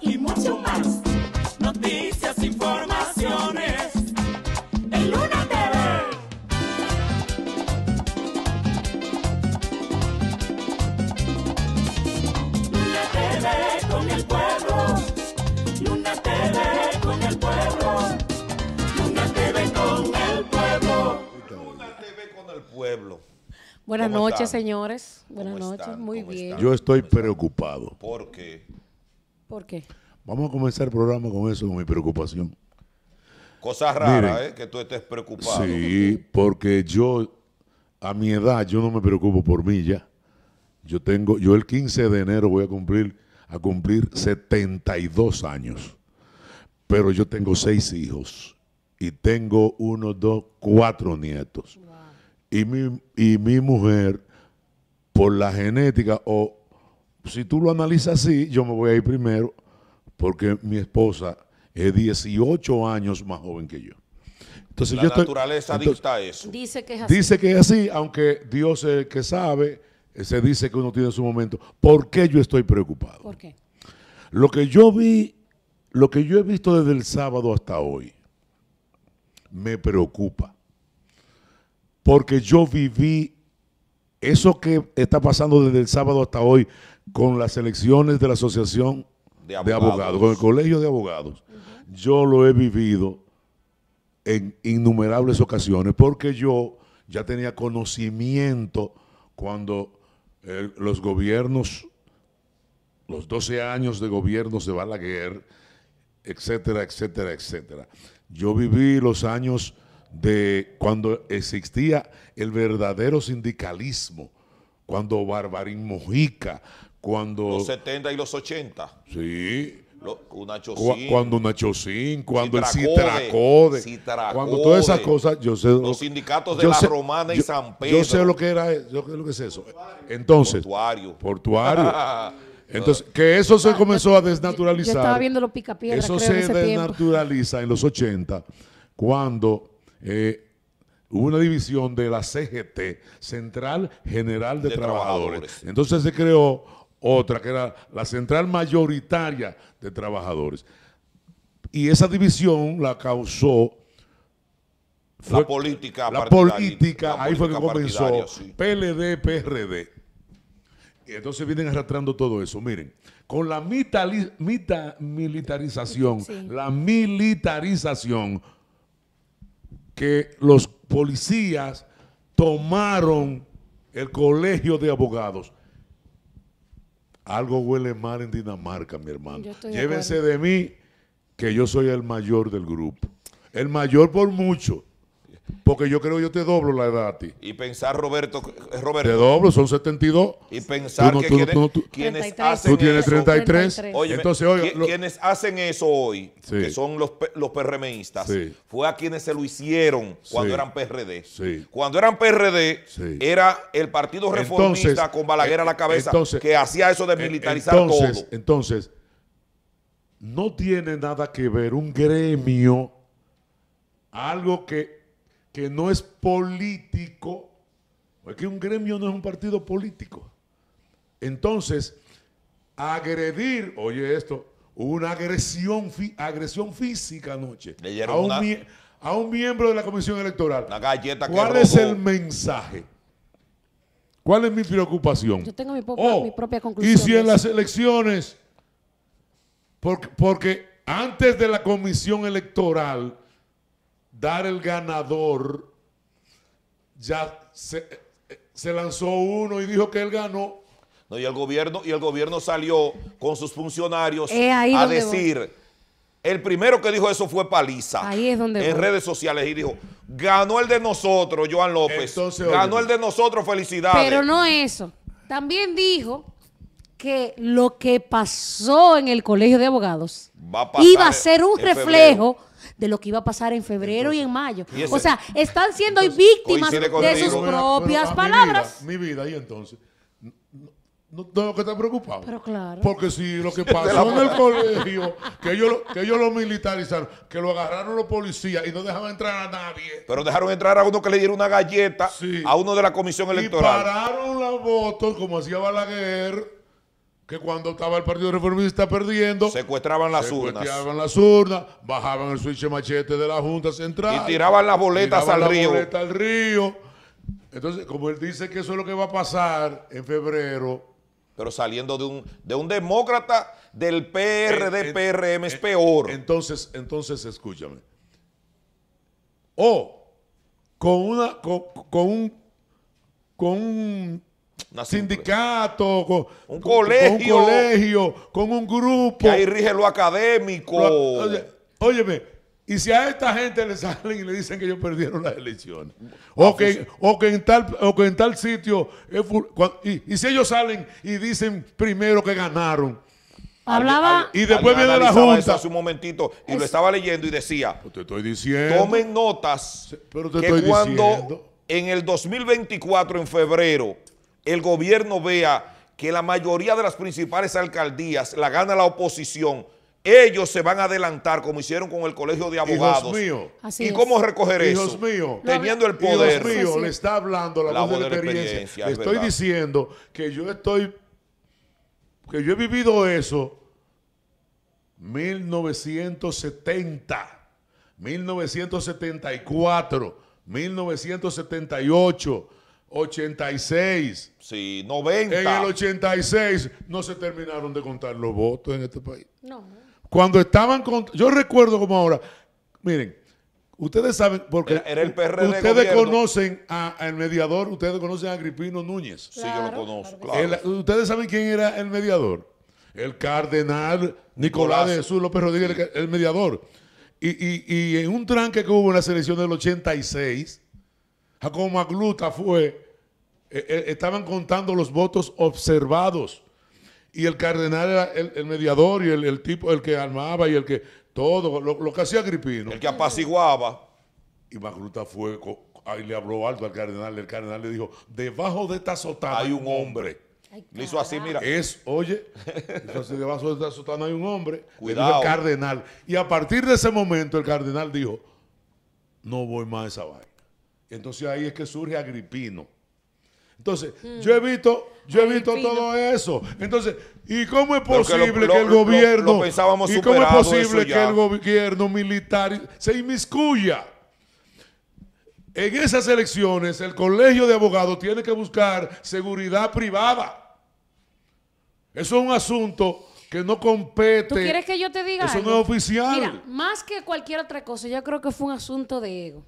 y mucho más. Noticias, informaciones. En Luna TV. Luna TV con el pueblo. Luna TV con el pueblo. Luna TV con el pueblo. Luna TV con el pueblo. Buenas noches, señores. Buenas noches, muy bien. Yo estoy preocupado. porque ¿Por qué? Vamos a comenzar el programa con eso, con mi preocupación. Cosa rara, ¿eh? Que tú estés preocupado. Sí, porque yo, a mi edad, yo no me preocupo por mí ya. Yo tengo, yo el 15 de enero voy a cumplir, a cumplir 72 años. Pero yo tengo seis hijos y tengo uno, dos, cuatro nietos. Y, y mi mujer, por la genética o si tú lo analizas así, yo me voy a ir primero porque mi esposa es 18 años más joven que yo. Entonces, la naturaleza dicta eso. Dice que es así. Dice que es así, aunque Dios es el que sabe, se dice que uno tiene su momento. ¿Por qué yo estoy preocupado? ¿Por qué? Lo que yo vi, lo que yo he visto desde el sábado hasta hoy, me preocupa. Porque yo viví eso que está pasando desde el sábado hasta hoy, con las elecciones de la Asociación de Abogados, con el Colegio de Abogados. Yo lo he vivido en innumerables ocasiones porque yo ya tenía conocimiento cuando eh, los gobiernos, los 12 años de gobiernos de Balaguer, etcétera, etcétera, etcétera. Yo viví los años de cuando existía el verdadero sindicalismo, cuando Barbarín Mojica, los 70 y los 80. Sí. cuando Nacho Cin, cuando el Citracode, cuando todas esas cosas, yo sé. Los sindicatos de la Romana y San Pedro. Yo sé lo que era, yo sé lo que es eso. Entonces, portuario. Portuario. Entonces, que eso se comenzó a desnaturalizar. estaba viendo los Eso se desnaturaliza en los 80, cuando eh, hubo una división de la CGT, Central General de, Trabajadores. Entonces se creó otra que era la central mayoritaria de trabajadores. Y esa división la causó la política la política, ahí fue que comenzó PLD, PRD. Y entonces vienen arrastrando todo eso. Miren, con la militarización, la militarización que los policías tomaron el colegio de abogados algo huele mal en Dinamarca, mi hermano. Llévense de, mí, que yo soy el mayor del grupo. El mayor por mucho. Porque yo creo que yo te doblo la edad a ti. Y pensar, Roberto, eh, Roberto. Te doblo, son 72. Y pensar que tú, quienes, Tú tienes 33. Oye, Entonces, quienes hacen eso hoy, que son los, los PRMistas, fue a quienes se lo hicieron cuando eran PRD. Cuando eran PRD, era el Partido Reformista con Balaguer a la eh, cabeza que hacía eso de eh, militarizar entonces, todo. Entonces, no tiene nada que ver un gremio, algo que que no es político, porque un gremio no es un partido político. Entonces, agredir, oye esto, una agresión, agresión física anoche a un, miembro de la Comisión Electoral. ¿Cuál es el mensaje? ¿Cuál es mi preocupación? Yo tengo mi, oh, propia conclusión. Y si en las elecciones, porque antes de la Comisión Electoral dar el ganador, ya eh, se, lanzó uno y dijo que él ganó. No, y el gobierno, y el gobierno salió con sus funcionarios eh, a decir. El primero que dijo eso fue Paliza. Ahí es donde. En redes sociales. Y dijo: ganó el de nosotros, Joan López. ganó el de nosotros, felicidades. Pero no eso. También dijo que lo que pasó en el colegio de abogados iba a ser un reflejo de lo que iba a pasar en febrero y en mayo. o sea, están siendo hoy víctimas de sus propias palabras. Mi vida, mi y entonces. No tengo que estar preocupado. Pero claro. Porque si lo que pasó en el colegio, que ellos, lo, que ellos lo militarizaron, que lo agarraron los policías y no dejaban entrar a nadie. Pero dejaron entrar a uno que le dieron una galleta a uno de la comisión electoral. Y pararon la votos, como hacía Balaguer que cuando estaba el Partido Reformista perdiendo, secuestraban las urnas. secuestraban las urnas, bajaban el switch machete de la Junta Central. Y tiraban las boletas al al, la río. Boleta al río. Entonces, como él dice que eso es lo que va a pasar en febrero. Pero saliendo de un, de un demócrata del PRD, eh, eh, PRM es eh, peor. Entonces, entonces escúchame. O con una, con con un sindicato, con, un, colegio, con un grupo. Que ahí rige lo académico. óyeme, y si a esta gente le salen y le dicen que ellos perdieron las elecciones, ah, o que, o que, en, tal, o tal sitio, y, si ellos salen y dicen primero que ganaron, Hablaba. Y después viene la Junta. hace un momentito y lo estaba leyendo y decía. Te estoy diciendo. Tomen notas. Pero que cuando en el 2024, en febrero, el gobierno vea que la mayoría de las principales alcaldías la gana la oposición, ellos se van a adelantar como hicieron con el colegio de abogados. Dios mío. Así ¿Y cómo recoger eso? eso? Mío. Teniendo el poder. Dios mío, le está hablando la, la de experiencia. le estoy diciendo que yo estoy, que yo he vivido eso 1970, 1974, 1978, 86. Sí, 90. En el 86 no se terminaron de contar los votos en este país. No. Cuando estaban con... Yo recuerdo como ahora, miren, ustedes saben, porque era, el PRD ustedes conocen al mediador, ustedes conocen a Gripino Núñez. sí, yo lo conozco. Claro. ustedes saben quién era el mediador. El cardenal Nicolás, de Jesús López Rodríguez, el, mediador. Y, y en un tranque que hubo en la selección del 86, Jacobo Magluta fue eh, eh, estaban contando los votos observados. Y el cardenal era el, mediador y el, tipo, el que armaba y el que todo, lo, que hacía Agripino. El que apaciguaba. Y Macruta fue, ahí le habló alto al cardenal, el cardenal le dijo, debajo de esta sotana hay un hombre. le hizo así, mira. Es, oye, debajo de esta sotana hay un hombre. Cuidado. el cardenal. Y a partir de ese momento el cardenal dijo, no voy más a esa vaina. Entonces ahí es que surge Agripino. Entonces, mm. yo he visto, yo he visto todo eso. Entonces, ¿y cómo es posible que el gobierno pensábamos y cómo es posible que el gobierno militar se inmiscuya? En esas elecciones, el colegio de abogados tiene que buscar seguridad privada. Eso es un asunto que no compete. ¿Tú quieres que yo te diga Eso no es oficial. Mira, más que cualquier otra cosa, yo creo que fue un asunto de ego.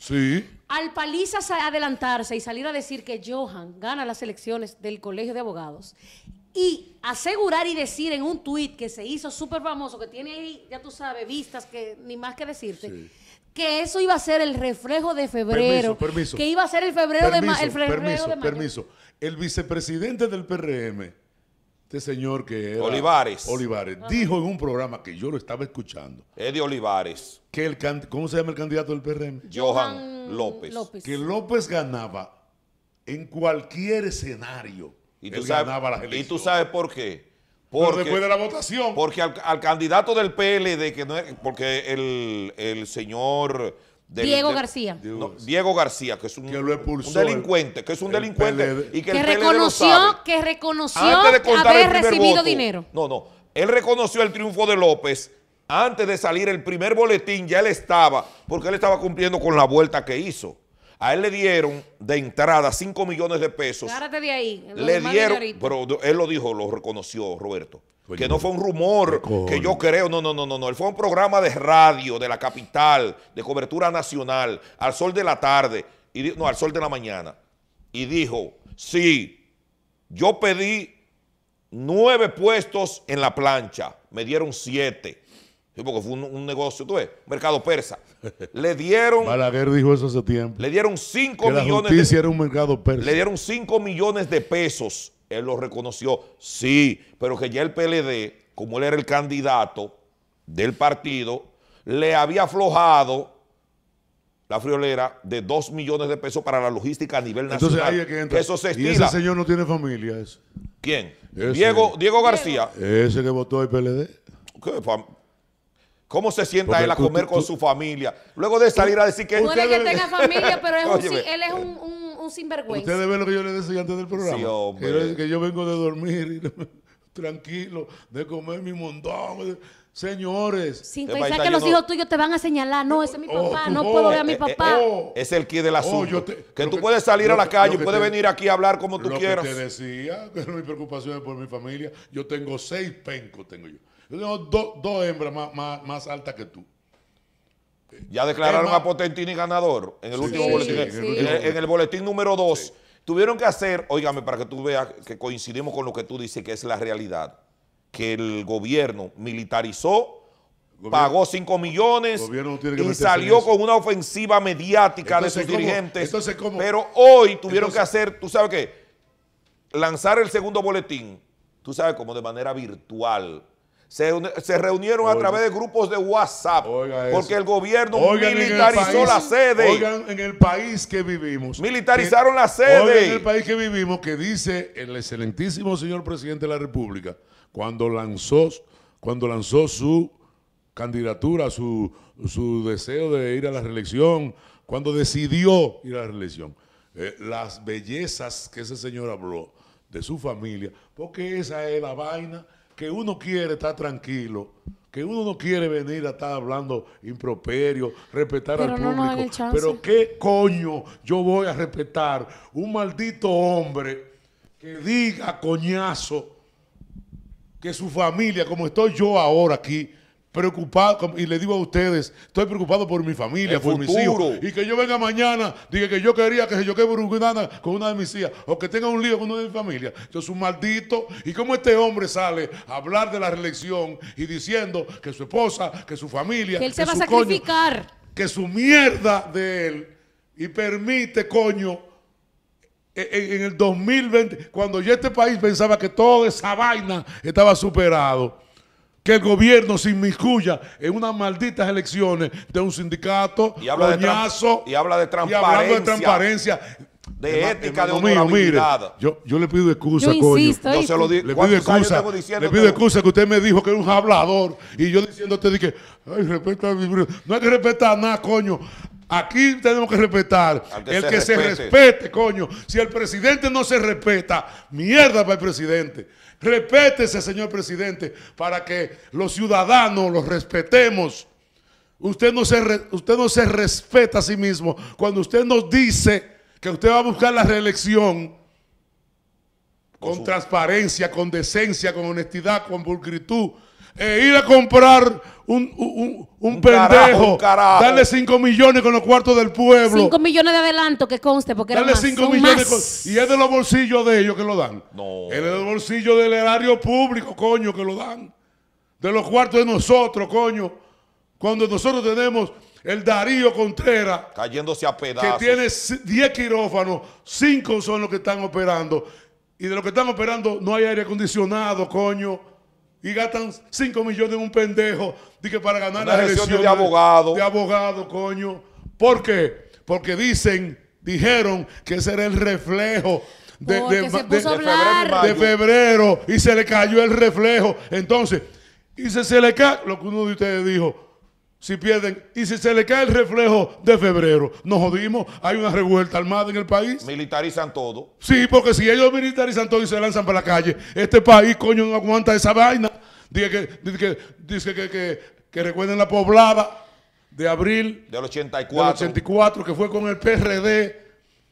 Sí. Al paliza, adelantarse y salir a decir que Johan gana las elecciones del Colegio de Abogados y asegurar y decir en un tuit que se hizo súper famoso, que tiene ahí, ya tú sabes, vistas que ni más que decirte. Que eso iba a ser el reflejo de febrero. Permiso, Que iba a ser el febrero de, marzo Permiso. El vicepresidente del PRM este señor que era Olivares. Olivares dijo en un programa que yo lo estaba escuchando. Eddie Olivares. Que el ¿Cómo se llama el candidato del PRM? Johan López. Que López ganaba en cualquier escenario. Y tú, sabes, ganaba las ¿Y tú sabes por qué? Porque, después de la votación. Porque al, candidato del PLD, que no es, porque el, el señor Diego García. Diego García, que es un, delincuente, que es un delincuente. Y que, reconoció, que reconoció haber recibido dinero. No, no. Él reconoció el triunfo de López. Antes de salir el primer boletín, ya él estaba, porque él estaba cumpliendo con la vuelta que hizo. A él le dieron de entrada 5 millones de pesos. ¡Cárate de ahí. Le dieron, pero él lo dijo, lo reconoció Roberto. que no fue un rumor que yo creo, no, no, no, no, no. Él fue un programa de radio de la capital, de cobertura nacional, al sol de la tarde, y, no, al sol de la mañana. Y dijo, sí, yo pedí nueve puestos en la plancha, me dieron siete porque fue un, negocio, tú ves, mercado persa. Le dieron. Balaguer dijo eso hace tiempo. Le dieron 5 millones. La era un mercado persa. Le dieron 5 millones de pesos. Él lo reconoció, sí, pero que ya el PLD, como él era el candidato del partido, le había aflojado la friolera de 2 millones de pesos para la logística a nivel nacional. Entonces ahí que entra. Eso se estira Y ese señor no tiene familia, ese. ¿Quién? Diego, Diego García. Ese que votó el PLD. ¿Qué? ¿Cómo se sienta él a comer con su familia? Luego de salir a decir que... No que tenga familia, pero él es un, sinvergüenza. Ustedes ven lo que yo les decía antes del programa. Sí, hombre. Que, yo vengo de dormir tranquilo, de comer mi montón. Señores. Sin pensar que los hijos tuyos te van a señalar. No, ese es mi oh, papá, no oh, puedo ver a eh, mi eh, papá. Oh. es el quid del asunto. que tú puedes salir a la calle, puedes venir aquí a hablar como tú quieras. Que te decía que mi preocupación es por mi familia. Yo tengo seis pencos, tengo yo. Yo tengo dos hembras más, más, altas que tú. Ya declararon a Potentini ganador en el último boletín. en, el, boletín número 2. Tuvieron que hacer, óigame, para que tú veas que coincidimos con lo que tú dices, que es la realidad. Que el gobierno militarizó, pagó 5 millones y salió con una ofensiva mediática de sus dirigentes. Pero hoy tuvieron que hacer, tú sabes qué, lanzar el segundo boletín, tú sabes, como de manera virtual se, reunieron a través de grupos de WhatsApp, porque el gobierno militarizó la sede. Oigan, en el país que vivimos. Militarizaron la sede. en el país que vivimos, que dice el excelentísimo señor presidente de la República, cuando lanzó, cuando lanzó su candidatura, su, su deseo de ir a la reelección, cuando decidió ir a la reelección. Eh, las bellezas que ese señor habló de su familia, porque esa es la vaina que uno quiere estar tranquilo, que uno no quiere venir a estar hablando improperio, respetar al público. pero qué coño yo voy a respetar un maldito hombre que diga coñazo que su familia, como estoy yo ahora aquí, preocupado, y le digo a ustedes, estoy preocupado por mi familia, por mis hijos. Y que yo venga mañana, diga que yo quería que se yo quede con una de mis hijas, o que tenga un lío con una de mi familia. Yo soy un maldito. ¿Y cómo este hombre sale a hablar de la reelección y diciendo que su esposa, que su familia, que él se va a sacrificar? que su mierda de él, y permite, coño, e, e, en, el 2020, cuando ya este país pensaba que toda esa vaina estaba superado que el gobierno se inmiscuya en unas malditas elecciones de un sindicato, y habla de y habla de transparencia. Y de transparencia. De ética, de mío Mire, yo, yo le pido excusa, coño. se lo le pido excusa. Le pido excusa que usted me dijo que era un hablador. Y yo diciéndote dije, ay, respeta mi No hay que respetar nada, coño. Aquí tenemos que respetar. el que se respete, coño. Si el presidente no se respeta, mierda para el presidente. Repétese señor presidente, para que los ciudadanos los respetemos. Usted no, se usted no se respeta a sí mismo. Cuando usted nos dice que usted va a buscar la reelección con transparencia, con decencia, con honestidad, con pulcritud, e ir a comprar un, un, pendejo, darle 5 millones con los cuartos del pueblo. 5 millones de adelanto que conste, porque darle 5 y es de los bolsillos de ellos que lo dan. No. Es de los bolsillos del erario público, coño, que lo dan. De los cuartos de nosotros, coño. Cuando nosotros tenemos el Darío Contreras. Cayéndose a pedazos. Que tiene 10 quirófanos, 5 son los que están operando. Y de los que están operando no hay aire acondicionado, coño y gastan 5 millones en un pendejo que para ganar la elección de abogado. De abogado, coño. ¿Por qué? Porque dicen, dijeron que ese era el reflejo de, de, febrero y se le cayó el reflejo. Entonces, y se, se le cae, lo que uno de ustedes dijo, si pierden y si se le cae el reflejo de febrero, nos jodimos, hay una revuelta armada en el país. Militarizan todo. Sí, porque si ellos militarizan todo y se lanzan para la calle, este país, coño, no aguanta esa vaina. Dice que, dice que, que, recuerden la poblada de abril del 84. del que fue con el PRD,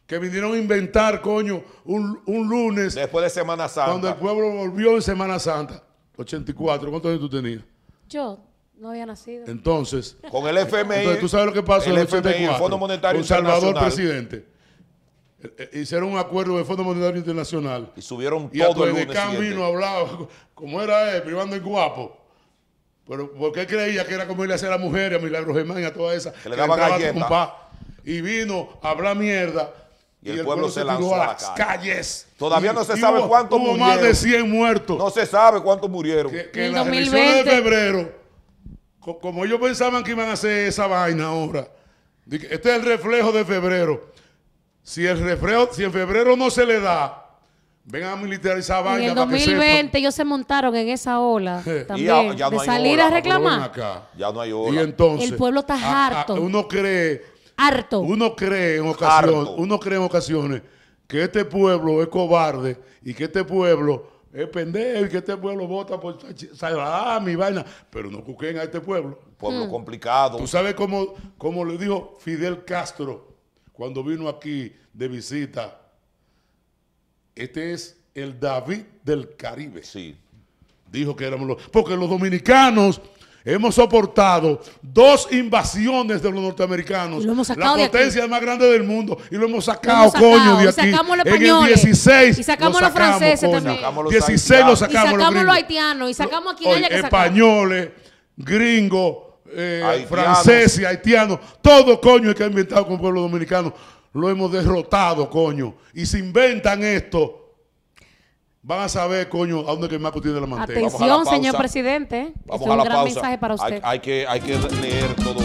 que vinieron a inventar, coño, un, un lunes. Después de Semana Santa. Cuando el pueblo volvió en Semana Santa. 84, ¿cuántos años tú tenías? Yo, no había nacido. Entonces. Con el FMI. ¿tú sabes lo que pasó el el Monetario Con Salvador Presidente. Eh, eh, hicieron un acuerdo del Fondo Monetario Internacional. Y subieron y todo el camino hablaba, como era él, privando el guapo. Pero porque creía que era como él a hacer a mujer a Milagro Germán y a toda esa Que le daban galletas. Y vino a hablar mierda. Y, el, pueblo, se, la lanzó a las calles. Todavía no se sabe cuántos murieron. más de 100 muertos. No se sabe cuántos murieron. Que, en 2020. de febrero como ellos pensaban que iban a hacer esa vaina ahora, este es el reflejo de febrero. Si el reflejo, si en febrero no se le da, vengan a militarizar vaina. En 2020 ellos se montaron en esa ola también, de salir a reclamar. Ya no hay ola. Y entonces, el pueblo está harto. uno cree, harto. Uno cree en ocasiones, uno cree en ocasiones que este pueblo es cobarde y que este pueblo es pendejo que este pueblo vota por a mi vaina, pero no cuquen a este pueblo. Pueblo hmm. complicado. Tú sabes cómo, cómo le dijo Fidel Castro cuando vino aquí de visita. Este es el David del Caribe. Sí. Dijo que éramos los... Porque los dominicanos Hemos soportado dos invasiones de los norteamericanos. la potencia más grande del mundo. Y lo hemos sacado, coño, de aquí. en el 16. Y sacamos, los franceses coño. también. Sacamos los 16 lo sacamos. Y sacamos los haitianos. Y sacamos aquí Españoles, gringos, eh, franceses, haitianos. Todo coño que ha inventado con el pueblo dominicano. Lo hemos derrotado, coño. Y se inventan esto Van a saber, coño, a dónde que el maco tiene la manteca. Atención, señor presidente. Este es un gran mensaje para usted. hay, que, hay que leer todo.